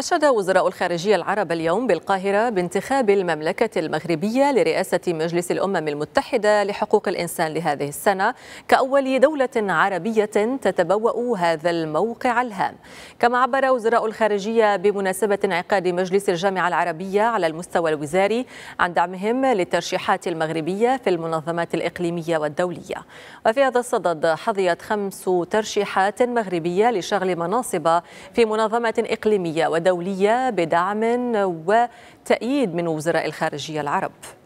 أشاد وزراء الخارجية العرب اليوم بالقاهرة بانتخاب المملكة المغربية لرئاسة مجلس الأمم المتحدة لحقوق الإنسان لهذه السنة كأول دولة عربية تتبوأ هذا الموقع الهام كما عبر وزراء الخارجية بمناسبة انعقاد مجلس الجامعة العربية على المستوى الوزاري عن دعمهم للترشيحات المغربية في المنظمات الإقليمية والدولية وفي هذا الصدد حظيت خمس ترشيحات مغربية لشغل مناصب في منظمة إقليمية ودولية دولية بدعم وتأييد من وزراء الخارجية العرب